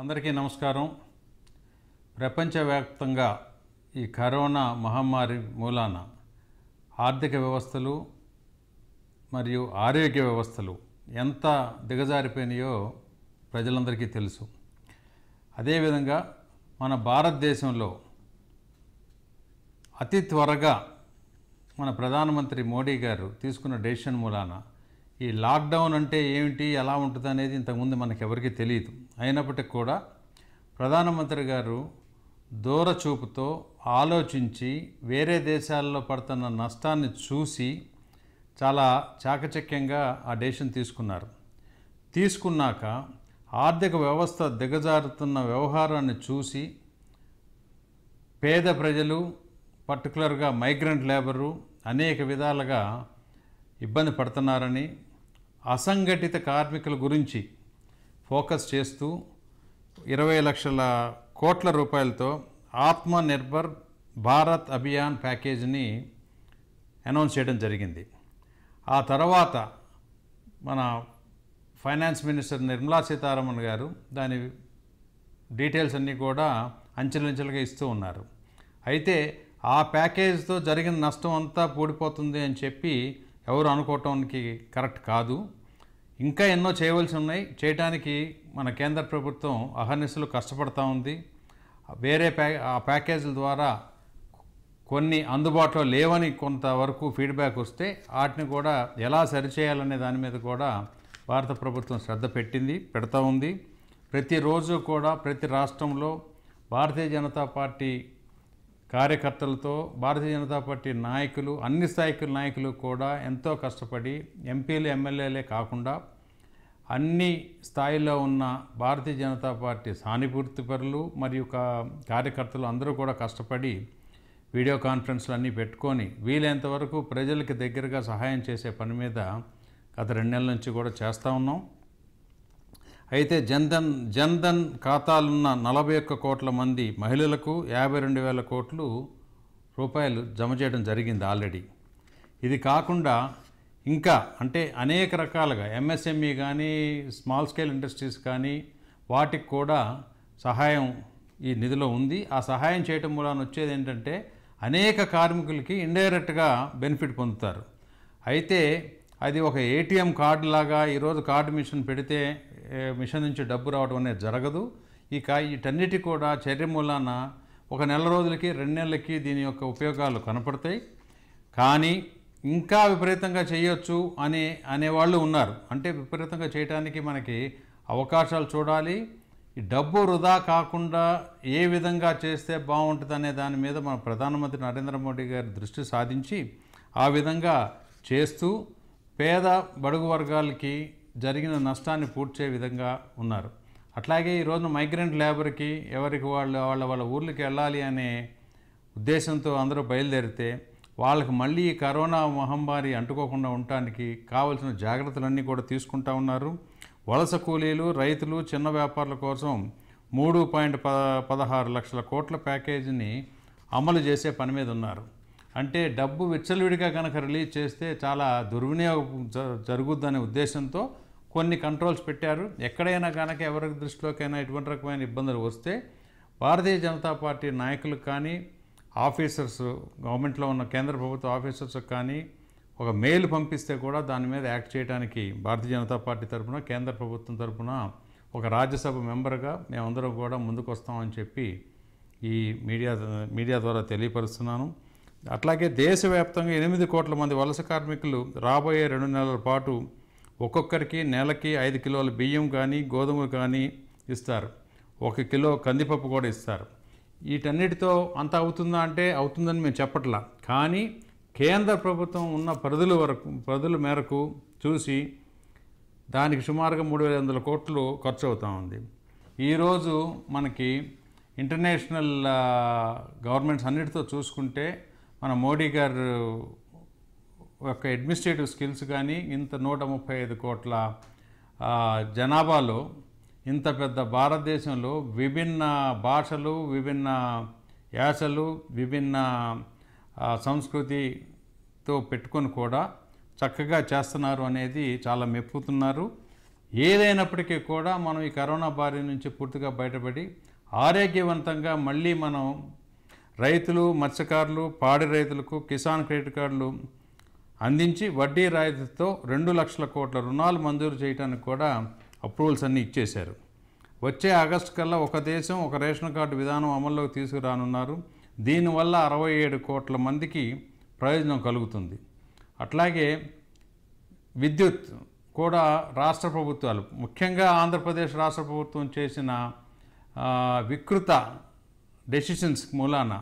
అందరికీ నమస్కారం ప్రపంచవ్యాప్తంగా ఈ కరోనా మహమ్మారి మూలాన ఆర్థిక వ్యవస్థలు మరియు ఆరోగ్య వ్యవస్థలు ఎంత దిగజారిపోయినాయో ప్రజలందరికీ తెలుసు అదేవిధంగా మన భారతదేశంలో అతి త్వరగా మన ప్రధానమంత్రి మోడీ గారు తీసుకున్న డెసిషన్ మూలాన ఈ లాక్డౌన్ అంటే ఏమిటి ఎలా ఉంటుంది అనేది ఇంతకుముందు మనకు ఎవరికి తెలియదు అయినప్పటికీ కూడా ప్రధానమంత్రి గారు దూరచూపుతో ఆలోచించి వేరే దేశాల్లో పడుతున్న నష్టాన్ని చూసి చాలా చాకచక్యంగా ఆ డేషన్ తీసుకున్నారు తీసుకున్నాక ఆర్థిక వ్యవస్థ దిగజారుతున్న వ్యవహారాన్ని చూసి పేద ప్రజలు పర్టికులర్గా మైగ్రెంట్ లేబరు అనేక విధాలుగా ఇబ్బంది పడుతున్నారని అసంఘటిత కార్మికుల గురించి ఫోకస్ చేస్తూ ఇరవై లక్షల కోట్ల రూపాయలతో ఆత్మనిర్భర్ భారత్ అభియాన్ ప్యాకేజీని అనౌన్స్ చేయడం జరిగింది ఆ తర్వాత మన ఫైనాన్స్ మినిస్టర్ నిర్మలా సీతారామన్ గారు దాని డీటెయిల్స్ అన్నీ కూడా అంచెలంచెలుగా ఇస్తూ ఉన్నారు అయితే ఆ ప్యాకేజ్తో జరిగిన నష్టం అంతా పూడిపోతుంది అని చెప్పి ఎవరు అనుకోవటానికి కరెక్ట్ కాదు ఇంకా ఎన్నో చేయవలసి ఉన్నాయి చేయడానికి మన కేంద్ర ప్రభుత్వం అహర్నిస్సులు కష్టపడతా ఉంది వేరే ప్యా ఆ ప్యాకేజీల ద్వారా కొన్ని అందుబాటులో లేవని కొంతవరకు ఫీడ్బ్యాక్ వస్తే వాటిని కూడా ఎలా సరిచేయాలనే దాని మీద కూడా భారత ప్రభుత్వం శ్రద్ధ పెట్టింది పెడతా ఉంది ప్రతిరోజు కూడా ప్రతి రాష్ట్రంలో భారతీయ జనతా పార్టీ కార్యకర్తలతో భారతీయ జనతా పార్టీ నాయకులు అన్ని స్థాయికుల నాయకులు కూడా ఎంతో కష్టపడి ఎంపీలు ఎమ్మెల్యేలే కాకుండా అన్ని స్థాయిలో ఉన్న భారతీయ జనతా పార్టీ పరులు మరియు కార్యకర్తలు అందరూ కూడా కష్టపడి వీడియో కాన్ఫరెన్స్లు అన్నీ పెట్టుకొని వీలైనంత వరకు ప్రజలకి దగ్గరగా సహాయం చేసే పని మీద గత రెండు నెలల నుంచి కూడా చేస్తూ ఉన్నాం అయితే జన్ధన్ జన్ధన్ ఖాతాలున్న నలభై ఒక్క కోట్ల మంది మహిళలకు యాభై రెండు వేల కోట్లు రూపాయలు జమ చేయడం జరిగింది ఆల్రెడీ ఇది కాకుండా ఇంకా అంటే అనేక రకాలుగా ఎంఎస్ఎంఈ కానీ స్మాల్ స్కేల్ ఇండస్ట్రీస్ కానీ వాటికి కూడా సహాయం ఈ నిధిలో ఉంది ఆ సహాయం చేయటం మూలాన వచ్చేది ఏంటంటే అనేక కార్మికులకి ఇండైరెక్ట్గా బెనిఫిట్ పొందుతారు అయితే అది ఒక ఏటీఎం కార్డు లాగా ఈరోజు కార్డు మిషన్ పెడితే మిషన్ నుంచి డబ్బు రావడం అనేది జరగదు ఇక వీటన్నిటి కూడా చర్య మూలాన ఒక నెల రోజులకి రెండు నెలలకి దీని యొక్క ఉపయోగాలు కనపడతాయి కానీ ఇంకా విపరీతంగా చేయొచ్చు అనే అనేవాళ్ళు ఉన్నారు అంటే విపరీతంగా చేయడానికి మనకి అవకాశాలు చూడాలి డబ్బు వృధా కాకుండా ఏ విధంగా చేస్తే బాగుంటుంది అనే దాని మీద మన ప్రధానమంత్రి నరేంద్ర మోడీ గారి దృష్టి సాధించి ఆ విధంగా చేస్తూ పేద బడుగు వర్గాలకి జరిగిన నష్టాన్ని పూడ్చే విధంగా ఉన్నారు అట్లాగే ఈరోజు మైగ్రెంట్ లేబర్కి ఎవరికి వాళ్ళు వాళ్ళ వాళ్ళ ఊర్లకి వెళ్ళాలి అనే ఉద్దేశంతో అందరూ బయలుదేరితే వాళ్ళకి మళ్ళీ ఈ కరోనా మహమ్మారి అంటుకోకుండా ఉండటానికి కావలసిన జాగ్రత్తలన్నీ కూడా తీసుకుంటా ఉన్నారు వలస కూలీలు రైతులు చిన్న వ్యాపారుల కోసం మూడు పాయింట్ ప పదహారు లక్షల కోట్ల ప్యాకేజీని అమలు చేసే పని మీద ఉన్నారు అంటే డబ్బు విచ్చలవిడిగా కనుక రిలీజ్ చేస్తే చాలా దుర్వినియోగం జరుగుద్దనే ఉద్దేశంతో కొన్ని కంట్రోల్స్ పెట్టారు ఎక్కడైనా కనుక ఎవరి దృష్టిలోకైనా ఎటువంటి రకమైన ఇబ్బందులు వస్తే భారతీయ జనతా పార్టీ నాయకులకు కానీ ఆఫీసర్స్ గవర్నమెంట్లో ఉన్న కేంద్ర ప్రభుత్వ ఆఫీసర్స్ కానీ ఒక మెయిల్ పంపిస్తే కూడా దాని మీద యాక్ట్ చేయడానికి భారతీయ జనతా పార్టీ తరఫున కేంద్ర ప్రభుత్వం తరఫున ఒక రాజ్యసభ మెంబర్గా మేమందరం కూడా ముందుకు వస్తామని చెప్పి ఈ మీడియా మీడియా ద్వారా తెలియపరుస్తున్నాను అట్లాగే దేశవ్యాప్తంగా ఎనిమిది కోట్ల మంది వలస కార్మికులు రాబోయే రెండు నెలల పాటు ఒక్కొక్కరికి నెలకి ఐదు కిలోల బియ్యం కానీ గోధుమ కానీ ఇస్తారు ఒక కిలో కందిపప్పు కూడా ఇస్తారు వీటన్నిటితో అంత అవుతుందా అంటే అవుతుందని మేము చెప్పట్లా కానీ కేంద్ర ప్రభుత్వం ఉన్న పరిధుల వరకు పరిధుల మేరకు చూసి దానికి సుమారుగా మూడు వేల వందల కోట్లు ఖర్చు అవుతూ ఉంది ఈరోజు మనకి ఇంటర్నేషనల్ గవర్నమెంట్స్ అన్నిటితో చూసుకుంటే మన మోడీ గారు ఒక అడ్మినిస్ట్రేటివ్ స్కిల్స్ కానీ ఇంత నూట ముప్పై ఐదు కోట్ల జనాభాలో ఇంత పెద్ద భారతదేశంలో విభిన్న భాషలు విభిన్న యాసలు విభిన్న సంస్కృతితో పెట్టుకొని కూడా చక్కగా చేస్తున్నారు అనేది చాలా మెప్పుతున్నారు ఏదైనప్పటికీ కూడా మనం ఈ కరోనా బారి నుంచి పూర్తిగా బయటపడి ఆరోగ్యవంతంగా మళ్ళీ మనం రైతులు మత్స్యకారులు పాడి రైతులకు కిసాన్ క్రెడిట్ కార్డులు అందించి వడ్డీ రాయితీతో రెండు లక్షల కోట్ల రుణాలు మంజూరు చేయడానికి కూడా అప్రూవల్స్ అన్నీ ఇచ్చేశారు వచ్చే ఆగస్టు కల్లా ఒక దేశం ఒక రేషన్ కార్డు విధానం అమల్లోకి తీసుకురానున్నారు దీనివల్ల అరవై ఏడు కోట్ల మందికి ప్రయోజనం కలుగుతుంది అట్లాగే విద్యుత్ కూడా రాష్ట్ర ప్రభుత్వాలు ముఖ్యంగా ఆంధ్రప్రదేశ్ రాష్ట్ర ప్రభుత్వం చేసిన వికృత డెసిషన్స్ మూలాన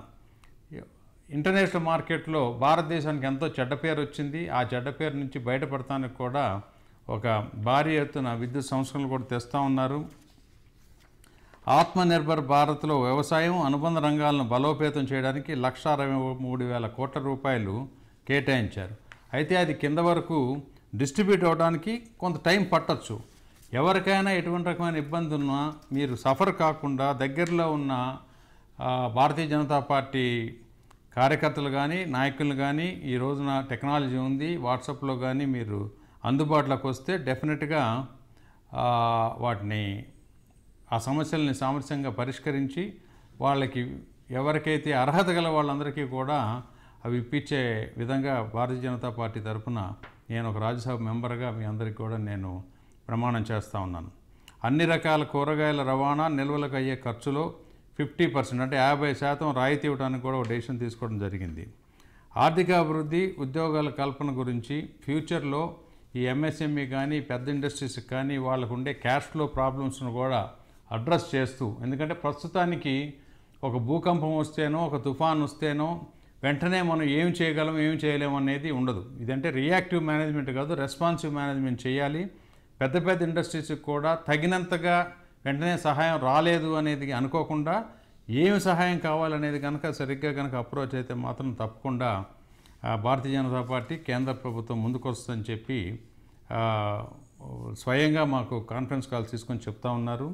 ఇంటర్నేషనల్ మార్కెట్లో భారతదేశానికి ఎంతో చెడ్డ పేరు వచ్చింది ఆ చెడ్డ పేరు నుంచి బయటపడటానికి కూడా ఒక భారీ ఎత్తున విద్యుత్ సంస్కరణలు కూడా తెస్తూ ఉన్నారు ఆత్మనిర్భర్ భారత్లో వ్యవసాయం అనుబంధ రంగాలను బలోపేతం చేయడానికి లక్ష మూడు వేల కోట్ల రూపాయలు కేటాయించారు అయితే అది కింద వరకు డిస్ట్రిబ్యూట్ అవడానికి కొంత టైం పట్టచ్చు ఎవరికైనా ఎటువంటి రకమైన ఇబ్బంది ఉన్నా మీరు సఫర్ కాకుండా దగ్గరలో ఉన్న భారతీయ జనతా పార్టీ కార్యకర్తలు కానీ నాయకులు కానీ ఈ రోజున టెక్నాలజీ ఉంది వాట్సాప్లో కానీ మీరు అందుబాటులోకి వస్తే డెఫినెట్గా వాటిని ఆ సమస్యల్ని సామర్థ్యంగా పరిష్కరించి వాళ్ళకి ఎవరికైతే అర్హత గల వాళ్ళందరికీ కూడా అవి ఇప్పించే విధంగా భారతీయ జనతా పార్టీ తరఫున నేను ఒక రాజ్యసభ మెంబర్గా మీ అందరికీ కూడా నేను ప్రమాణం చేస్తూ ఉన్నాను అన్ని రకాల కూరగాయల రవాణా నిల్వలకు అయ్యే ఖర్చులో ఫిఫ్టీ పర్సెంట్ అంటే యాభై శాతం రాయితీ ఇవ్వడానికి కూడా ఒక డెసిషన్ తీసుకోవడం జరిగింది ఆర్థికాభివృద్ధి ఉద్యోగాల కల్పన గురించి ఫ్యూచర్లో ఈ ఎంఎస్ఎంఈ కానీ పెద్ద ఇండస్ట్రీస్ కానీ వాళ్ళకు ఉండే క్యాష్ ఫ్లో ప్రాబ్లమ్స్ను కూడా అడ్రస్ చేస్తూ ఎందుకంటే ప్రస్తుతానికి ఒక భూకంపం వస్తేనో ఒక తుఫాన్ వస్తేనో వెంటనే మనం ఏం చేయగలం ఏం చేయలేము అనేది ఉండదు ఇదంటే రియాక్టివ్ మేనేజ్మెంట్ కాదు రెస్పాన్సివ్ మేనేజ్మెంట్ చేయాలి పెద్ద పెద్ద ఇండస్ట్రీస్కి కూడా తగినంతగా వెంటనే సహాయం రాలేదు అనేది అనుకోకుండా ఏమి సహాయం కావాలనేది కనుక సరిగ్గా కనుక అప్రోచ్ అయితే మాత్రం తప్పకుండా భారతీయ జనతా పార్టీ కేంద్ర ప్రభుత్వం ముందుకొస్తుందని చెప్పి స్వయంగా మాకు కాన్ఫరెన్స్ కాల్ తీసుకొని చెప్తా ఉన్నారు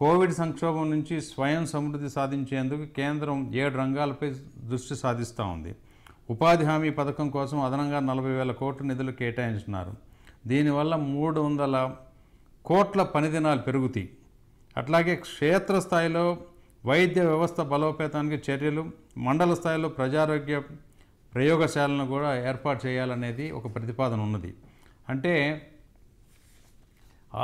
కోవిడ్ సంక్షోభం నుంచి స్వయం సమృద్ధి సాధించేందుకు కేంద్రం ఏడు రంగాలపై దృష్టి సాధిస్తూ ఉంది ఉపాధి హామీ పథకం కోసం అదనంగా నలభై వేల కోట్ల నిధులు కేటాయించినారు దీనివల్ల మూడు వందల కోట్ల పనిదినాలు పెరుగుతాయి అట్లాగే క్షేత్రస్థాయిలో వైద్య వ్యవస్థ బలోపేతానికి చర్యలు మండల స్థాయిలో ప్రజారోగ్య ప్రయోగశాలను కూడా ఏర్పాటు చేయాలనేది ఒక ప్రతిపాదన ఉన్నది అంటే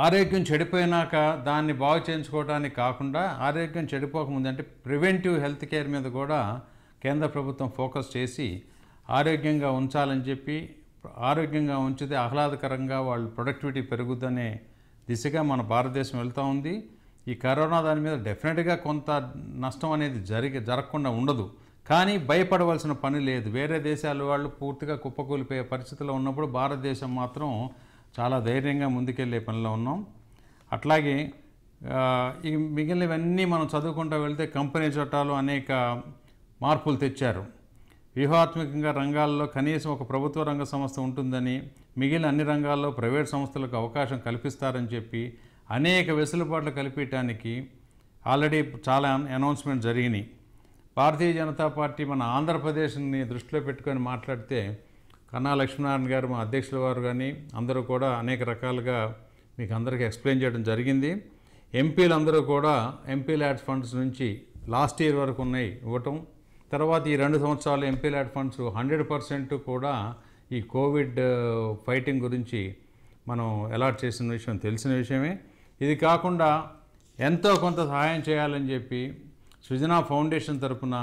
ఆరోగ్యం చెడిపోయినాక దాన్ని బాగు చేయించుకోవడానికి కాకుండా ఆరోగ్యం చెడిపోకముందు అంటే ప్రివెంటివ్ హెల్త్ కేర్ మీద కూడా కేంద్ర ప్రభుత్వం ఫోకస్ చేసి ఆరోగ్యంగా ఉంచాలని చెప్పి ఆరోగ్యంగా ఉంచితే ఆహ్లాదకరంగా వాళ్ళు ప్రొడక్టివిటీ పెరుగుద్దనే దిశగా మన భారతదేశం వెళ్తూ ఉంది ఈ కరోనా దాని మీద డెఫినెట్గా కొంత నష్టం అనేది జరిగి జరగకుండా ఉండదు కానీ భయపడవలసిన పని లేదు వేరే దేశాల వాళ్ళు పూర్తిగా కుప్పకూలిపోయే పరిస్థితిలో ఉన్నప్పుడు భారతదేశం మాత్రం చాలా ధైర్యంగా ముందుకెళ్ళే పనిలో ఉన్నాం అట్లాగే ఈ మిగిలినవన్నీ మనం చదువుకుంటూ వెళ్తే కంపెనీ చట్టాలు అనేక మార్పులు తెచ్చారు వ్యూహాత్మకంగా రంగాల్లో కనీసం ఒక ప్రభుత్వ రంగ సంస్థ ఉంటుందని మిగిలిన అన్ని రంగాల్లో ప్రైవేట్ సంస్థలకు అవకాశం కల్పిస్తారని చెప్పి అనేక వెసులుబాట్లు కల్పించడానికి ఆల్రెడీ చాలా అనౌన్స్మెంట్ జరిగినాయి భారతీయ జనతా పార్టీ మన ఆంధ్రప్రదేశ్ని దృష్టిలో పెట్టుకొని మాట్లాడితే కన్నా లక్ష్మీనారాయణ గారు మా అధ్యక్షుల వారు కానీ అందరూ కూడా అనేక రకాలుగా మీకు అందరికీ ఎక్స్ప్లెయిన్ చేయడం జరిగింది ఎంపీలు అందరూ కూడా ఎంపీ ల్యాడ్ ఫండ్స్ నుంచి లాస్ట్ ఇయర్ వరకు ఉన్నాయి ఇవ్వటం తర్వాత ఈ రెండు సంవత్సరాలు MP LAD funds hundred percent కూడా ఈ కోవిడ్ ఫైటింగ్ గురించి మనం అలాట్ చేసిన విషయం తెలిసిన విషయమే ఇది కాకుండా ఎంతో కొంత సహాయం చేయాలని చెప్పి సృజన ఫౌండేషన్ తరపున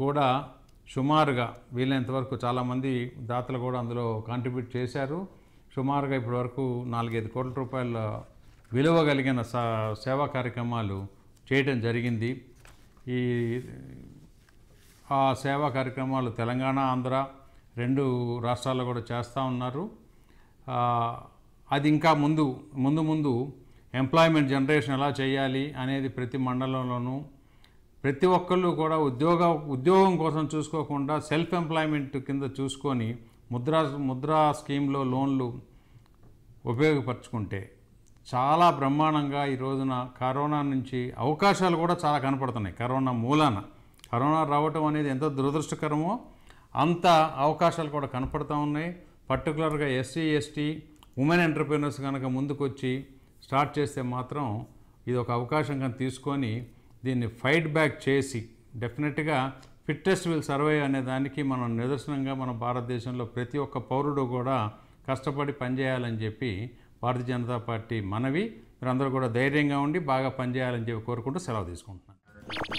కూడా సుమారుగా వీలైనంతవరకు చాలామంది దాతలు కూడా అందులో కాంట్రిబ్యూట్ చేశారు సుమారుగా ఇప్పటి వరకు నాలుగైదు కోట్ల రూపాయల విలువ కలిగిన సేవా కార్యక్రమాలు చేయటం జరిగింది ఈ ఆ సేవా కార్యక్రమాలు తెలంగాణ ఆంధ్ర రెండు రాష్ట్రాల్లో కూడా చేస్తూ ఉన్నారు అది ఇంకా ముందు ముందు ముందు ఎంప్లాయ్మెంట్ జనరేషన్ ఎలా చేయాలి అనేది ప్రతి మండలంలోనూ ప్రతి ఒక్కళ్ళు కూడా ఉద్యోగ ఉద్యోగం కోసం చూసుకోకుండా సెల్ఫ్ ఎంప్లాయ్మెంట్ కింద చూసుకొని ముద్రా ముద్రా స్కీమ్లో లోన్లు ఉపయోగపరచుకుంటే చాలా బ్రహ్మాండంగా ఈ రోజున కరోనా నుంచి అవకాశాలు కూడా చాలా కనపడుతున్నాయి కరోనా మూలాన కరోనా రావటం అనేది ఎంత దురదృష్టకరమో అంత అవకాశాలు కూడా కనపడుతూ ఉన్నాయి పర్టికులర్గా ఎస్సీ ఎస్టీ ఉమెన్ ఎంటర్ప్రీనర్స్ కనుక ముందుకొచ్చి స్టార్ట్ చేస్తే మాత్రం ఇది ఒక అవకాశంగా తీసుకొని దీన్ని ఫైట్ బ్యాక్ చేసి డెఫినెట్గా ఫిట్నెస్ విల్ సర్వైవ్ అనే దానికి మనం నిదర్శనంగా మన భారతదేశంలో ప్రతి ఒక్క పౌరుడు కూడా కష్టపడి పనిచేయాలని చెప్పి భారతీయ జనతా పార్టీ మనవి మీరందరూ కూడా ధైర్యంగా ఉండి బాగా పనిచేయాలని చెప్పి కోరుకుంటూ సెలవు తీసుకుంటున్నాను